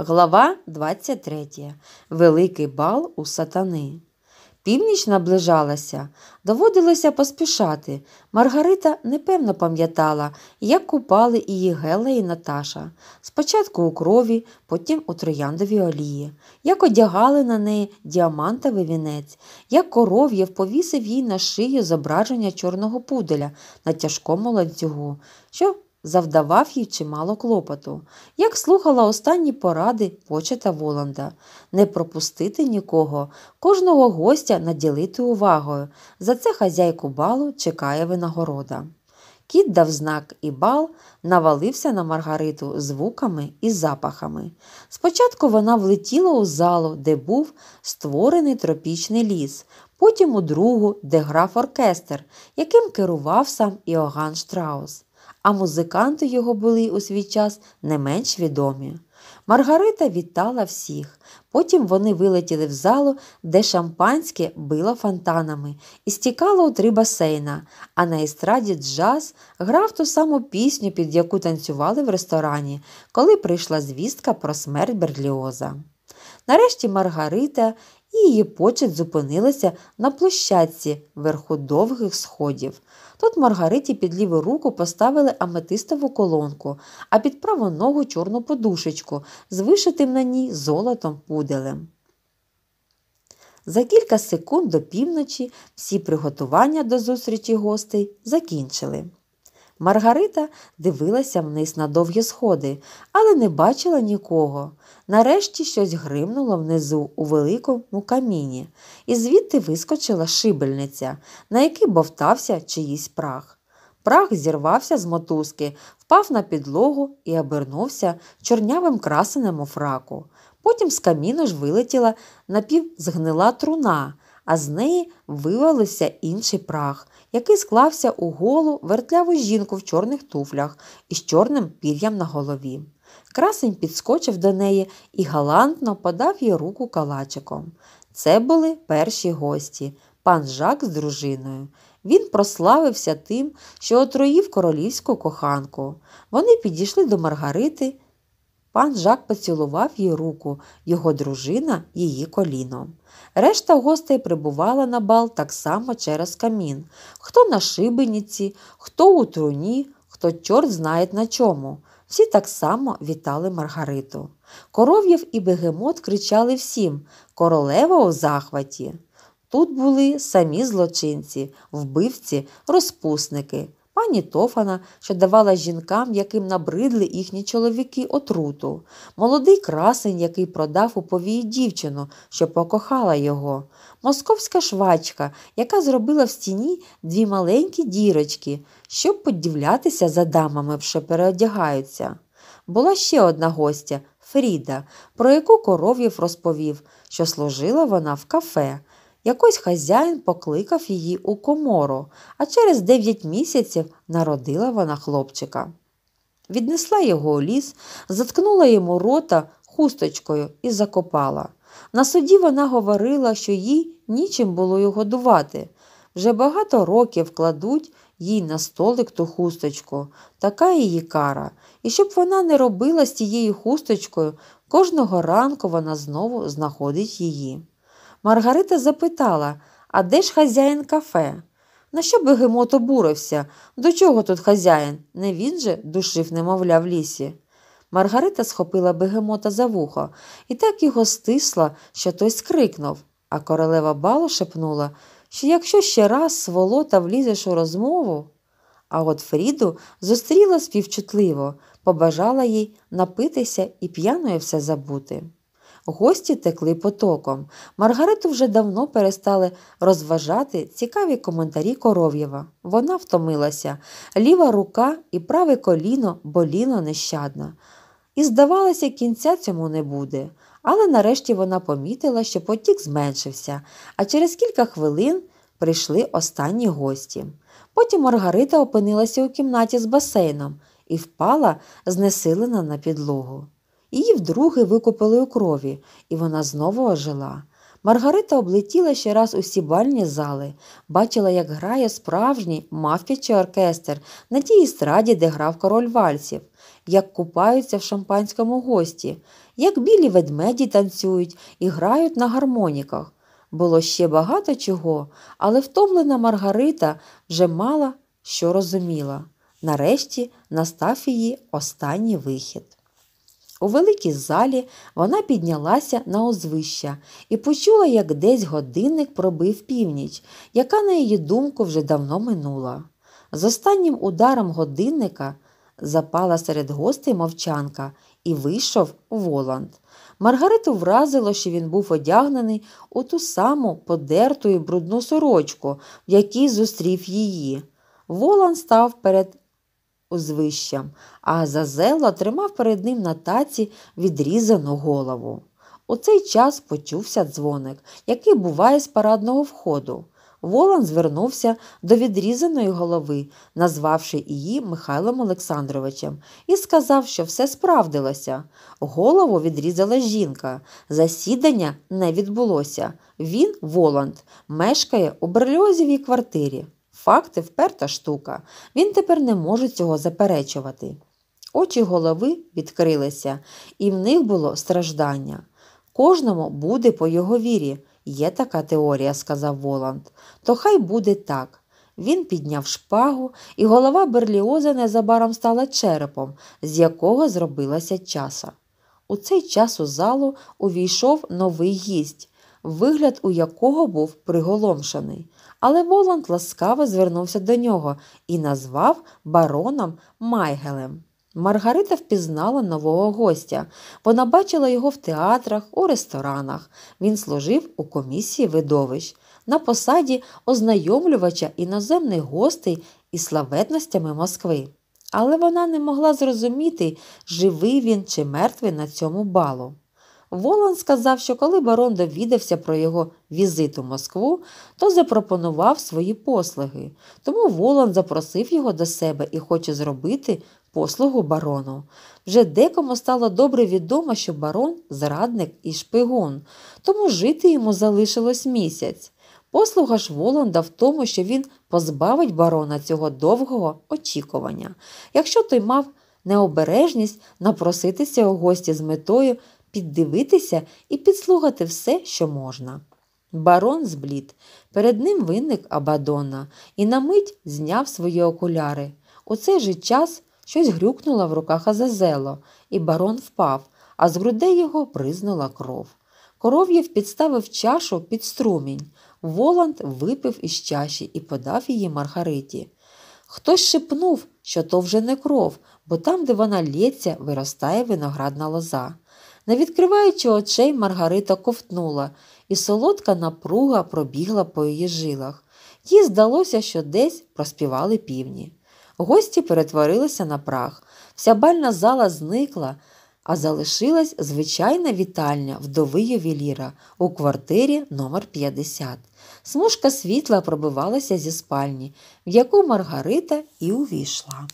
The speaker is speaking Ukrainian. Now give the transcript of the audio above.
Глава 23. Великий бал у сатани. Північ наближалася, доводилося поспішати. Маргарита непевно пам'ятала, як купали її Гела і Наташа. Спочатку у крові, потім у трояндовій олії, як одягали на неї діамантовий вінець, як коров'єв повісив їй на шию зображення чорного пуделя на тяжкому ланцюгу, що завдавав їй чимало клопоту, як слухала останні поради почета Воланда не пропустити нікого, кожного гостя наділити увагою. За це хазяйку балу чекає винагорода. Кіт дав знак і бал навалився на Маргариту звуками і запахами. Спочатку вона влетіла у залу, де був створений тропічний ліс, потім у другу, де грав оркестр, яким керував сам Іоганн Штраус а музиканти його були у свій час не менш відомі. Маргарита вітала всіх. Потім вони вилетіли в залу, де шампанське било фонтанами і стікало у три басейна, а на естраді джаз грав ту саму пісню, під яку танцювали в ресторані, коли прийшла звістка про смерть Берліоза. Нарешті Маргарита Її почет зупинилася на площадці верху довгих сходів. Тут Маргариті під ліву руку поставили аметистову колонку, а під праву ногу чорну подушечку з вишитим на ній золотом пуделем. За кілька секунд до півночі всі приготування до зустрічі гостей закінчили. Маргарита дивилася вниз на довгі сходи, але не бачила нікого. Нарешті щось гримнуло внизу у великому каміні, і звідти вискочила шибельниця, на якій бовтався чиїсь прах. Прах зірвався з мотузки, впав на підлогу і обернувся чорнявим красенем у фраку. Потім з каміну ж вилетіла напівзгнила труна а з неї вивалився інший прах, який склався у голу вертляву жінку в чорних туфлях із чорним пір'ям на голові. Красень підскочив до неї і галантно подав їй руку калачиком. Це були перші гості, пан Жак з дружиною. Він прославився тим, що отруїв королівську коханку. Вони підійшли до Маргарити. Пан Жак поцілував їй руку, його дружина її коліно. Решта гостей прибувала на бал так само через камін хто на шибениці, хто у труні, хто чорт знає на чому. Всі так само вітали Маргариту. Коров'єв і бегемот кричали всім Королева у захваті. Тут були самі злочинці, вбивці, розпусники пані Тофана, що давала жінкам, яким набридли їхні чоловіки отруту, молодий красень, який продав у повії дівчину, що покохала його, московська швачка, яка зробила в стіні дві маленькі дірочки, щоб подивлятися за дамами, що переодягаються. Була ще одна гостя Фріда, про яку коров'єв розповів, що служила вона в кафе. Якось хазяїн покликав її у комору, а через дев'ять місяців народила вона хлопчика. Віднесла його у ліс, заткнула йому рота хусточкою і закопала. На суді вона говорила, що їй нічим було його годувати. Вже багато років кладуть їй на столик ту хусточку, така її кара, і щоб вона не робила з тією хусточкою, кожного ранку вона знову знаходить її. Маргарита запитала, а де ж хазяїн кафе? На що бегемот обурився? До чого тут хазяїн? Не він же душив, немовля в лісі. Маргарита схопила бегемота за вухо і так його стисла, що той скрикнув, а королева бало шепнула, що якщо ще раз сволота влізеш у розмову. А от Фріду зустріла співчутливо, побажала їй напитися і п'яною все забути. Гості текли потоком. Маргариту вже давно перестали розважати цікаві коментарі коров'єва. Вона втомилася, ліва рука і праве коліно боліло нещадно. І, здавалося, кінця цьому не буде. Але нарешті вона помітила, що потік зменшився, а через кілька хвилин прийшли останні гості. Потім Маргарита опинилася у кімнаті з басейном і впала, знесилена на підлогу. Її вдруге викупили у крові, і вона знову ожила. Маргарита облетіла ще раз усі бальні зали, бачила, як грає справжній мавпячий оркестр на тій естраді, де грав король вальсів, як купаються в шампанському гості, як білі ведмеді танцюють і грають на гармоніках. Було ще багато чого, але втомлена Маргарита вже мала що розуміла. Нарешті настав її останній вихід. У великій залі вона піднялася на озвища і почула, як десь годинник пробив північ, яка, на її думку, вже давно минула. З останнім ударом годинника запала серед гостей мовчанка і вийшов Воланд. Маргариту вразило, що він був одягнений у ту саму подерту і брудну сорочку, в якій зустрів її. Волан став перед узвищям, а Зазела тримав перед ним на таці відрізану голову. У цей час почувся дзвоник, який буває з парадного входу. Волан звернувся до відрізаної голови, назвавши її Михайлом Олександровичем, і сказав, що все справдилося. Голову відрізала жінка. Засідання не відбулося. Він, Воланд, мешкає у берльозівій квартирі. Факти вперта штука. Він тепер не може цього заперечувати. Очі голови відкрилися, і в них було страждання. Кожному буде по його вірі. Є така теорія, сказав Воланд. То хай буде так. Він підняв шпагу, і голова берліоза незабаром стала черепом, з якого зробилася часа. У цей час у залу увійшов новий гість, вигляд у якого був приголомшений але Воланд ласкаво звернувся до нього і назвав бароном Майгелем. Маргарита впізнала нового гостя. Вона бачила його в театрах, у ресторанах. Він служив у комісії видовищ, на посаді ознайомлювача іноземних гостей із славетностями Москви. Але вона не могла зрозуміти, живий він чи мертвий на цьому балу. Волан сказав, що коли барон довідався про його візит у Москву, то запропонував свої послуги. Тому Волан запросив його до себе і хоче зробити послугу барону. Вже декому стало добре відомо, що барон зрадник і шпигун, тому жити йому залишилось місяць. Послуга ж Воланда в тому, що він позбавить барона цього довгого очікування, якщо той мав необережність напроситися у гості з метою піддивитися і підслухати все, що можна. Барон зблід. Перед ним винник Абадона і на мить зняв свої окуляри. У цей же час щось грюкнуло в руках Азазело, і барон впав, а з грудей його признула кров. Коров'єв підставив чашу під струмінь. Воланд випив із чаші і подав її Маргариті. Хтось шепнув що то вже не кров, бо там, де вона лється, виростає виноградна лоза. Не відкриваючи очей, Маргарита ковтнула, і солодка напруга пробігла по її жилах. Їй здалося, що десь проспівали півні. Гості перетворилися на прах, вся бальна зала зникла а залишилась звичайна вітальня вдови ювеліра у квартирі номер 50 Смужка світла пробивалася зі спальні, в яку Маргарита і увійшла.